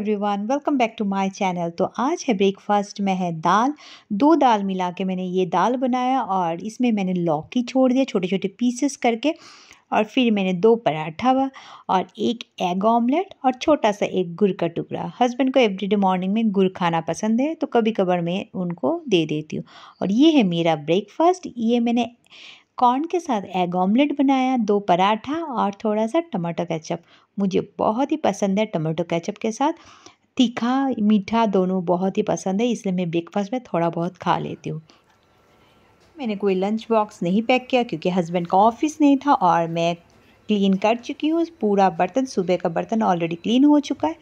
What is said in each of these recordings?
everyone welcome back to my channel तो आज है ब्रेकफास्ट में है दाल दो दाल मिला के मैंने ये दाल बनाया और इसमें मैंने लौकी छोड़ दिया छोटे छोटे पीसेस करके और फिर मैंने दो पराठा हुआ और एक एग ऑमलेट और छोटा सा एक गुड़ का टुकड़ा हस्बैंड को एवरीडे मॉर्निंग में गुड़ खाना पसंद है तो कभी कभार मैं उनको दे देती हूँ और ये है मेरा ब्रेकफास्ट ये मैंने कॉर्न के साथ एग ऑमलेट बनाया दो पराठा और थोड़ा सा टमाटो केचप मुझे बहुत ही पसंद है टमाटो केचप के साथ तीखा मीठा दोनों बहुत ही पसंद है इसलिए मैं ब्रेकफास्ट में थोड़ा बहुत खा लेती हूँ मैंने कोई लंच बॉक्स नहीं पैक किया क्योंकि हस्बैंड का ऑफिस नहीं था और मैं क्लीन कर चुकी हूँ पूरा बर्तन सुबह का बर्तन ऑलरेडी क्लीन हो चुका है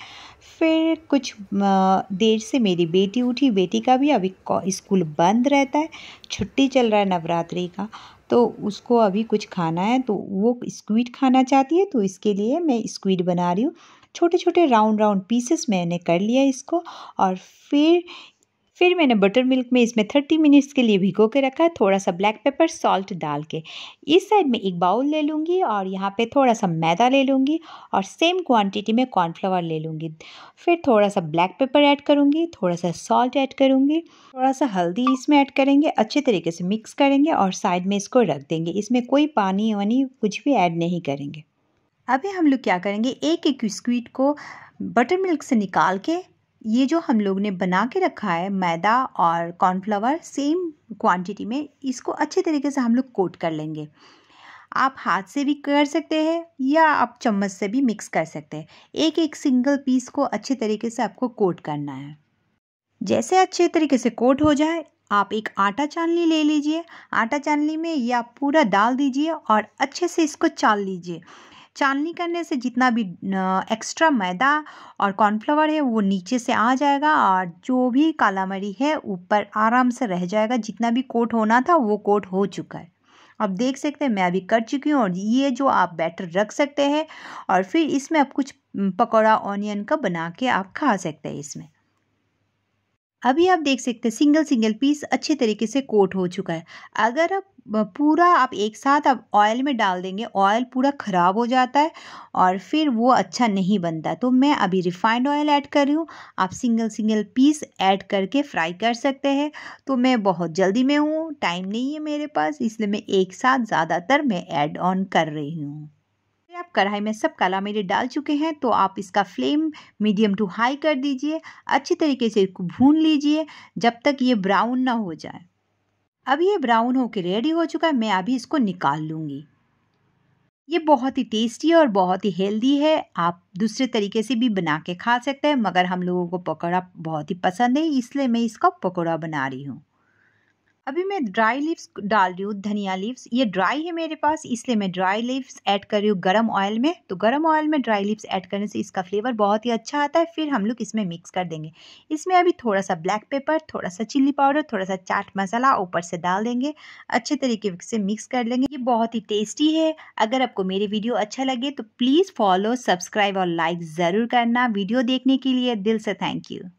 फिर कुछ देर से मेरी बेटी उठी बेटी का भी अभी स्कूल बंद रहता है छुट्टी चल रहा है नवरात्रि का तो उसको अभी कुछ खाना है तो वो स्क्वीड खाना चाहती है तो इसके लिए मैं स्क्वीड बना रही हूँ छोटे छोटे राउंड राउंड पीसेस मैंने कर लिया इसको और फिर फिर मैंने बटर मिल्क में इसमें थर्टी मिनट्स के लिए भिगो के रखा है थोड़ा सा ब्लैक पेपर सॉल्ट डाल के इस साइड में एक बाउल ले लूँगी और यहाँ पे थोड़ा सा मैदा ले लूँगी और सेम क्वांटिटी में कॉर्नफ्लावर ले लूँगी फिर थोड़ा सा ब्लैक पेपर ऐड करूँगी थोड़ा सा सॉल्ट ऐड करूँगी थोड़ा सा हल्दी इसमें ऐड करेंगे अच्छे तरीके से मिक्स करेंगे और साइड में इसको रख देंगे इसमें कोई पानी वानी कुछ भी ऐड नहीं करेंगे अभी हम लोग क्या करेंगे एक एक बिस्कुट को बटर मिल्क से निकाल के ये जो हम लोग ने बना के रखा है मैदा और कॉर्नफ्लावर सेम क्वांटिटी में इसको अच्छे तरीके से हम लोग कोट कर लेंगे आप हाथ से भी कर सकते हैं या आप चम्मच से भी मिक्स कर सकते हैं एक एक सिंगल पीस को अच्छे तरीके से आपको कोट करना है जैसे अच्छे तरीके से कोट हो जाए आप एक आटा चालनी ले लीजिए आटा चालनी में या पूरा डाल दीजिए और अच्छे से इसको चाल लीजिए चांदनी करने से जितना भी एक्स्ट्रा मैदा और कॉर्नफ्लावर है वो नीचे से आ जाएगा और जो भी काला मरी है ऊपर आराम से रह जाएगा जितना भी कोट होना था वो कोट हो चुका है आप देख सकते हैं मैं अभी कर चुकी हूँ और ये जो आप बैटर रख सकते हैं और फिर इसमें आप कुछ पकौड़ा ऑनियन का बना के आप खा सकते हैं इसमें अभी आप देख सकते हैं सिंगल सिंगल पीस अच्छे तरीके से कोट हो चुका है अगर आप पूरा आप एक साथ आप ऑयल में डाल देंगे ऑयल पूरा ख़राब हो जाता है और फिर वो अच्छा नहीं बनता तो मैं अभी रिफाइंड ऑयल ऐड कर रही हूँ आप सिंगल सिंगल पीस ऐड करके फ्राई कर सकते हैं तो मैं बहुत जल्दी में हूँ टाइम नहीं है मेरे पास इसलिए मैं एक साथ ज़्यादातर मैं ऐड ऑन कर रही हूँ आप कढ़ाई में सब काला मिर्च डाल चुके हैं तो आप इसका फ्लेम मीडियम टू हाई कर दीजिए अच्छी तरीके से इसको भून लीजिए जब तक ये ब्राउन ना हो जाए अब ये ब्राउन होकर रेडी हो चुका है मैं अभी इसको निकाल लूँगी ये बहुत ही टेस्टी और बहुत ही हेल्दी है आप दूसरे तरीके से भी बना के खा सकते हैं मगर हम लोगों को पकौड़ा बहुत ही पसंद है इसलिए मैं इसका पकौड़ा बना रही हूँ अभी मैं ड्राई लीव्स डाल रही हूँ धनिया लीव्स ये ड्राई है मेरे पास इसलिए मैं ड्राई लीव्स ऐड कर रही हूँ गर्म ऑयल में तो गर्म ऑयल में ड्राई लीव्स ऐड करने से इसका फ्लेवर बहुत ही अच्छा आता है फिर हम लोग इसमें मिक्स कर देंगे इसमें अभी थोड़ा सा ब्लैक पेपर थोड़ा सा चिल्ली पाउडर थोड़ा सा चाट मसाला ऊपर से डाल देंगे अच्छे तरीके से मिक्स कर लेंगे ये बहुत ही टेस्टी है अगर आपको मेरे वीडियो अच्छा लगे तो प्लीज़ फॉलो सब्सक्राइब और लाइक ज़रूर करना वीडियो देखने के लिए दिल से थैंक यू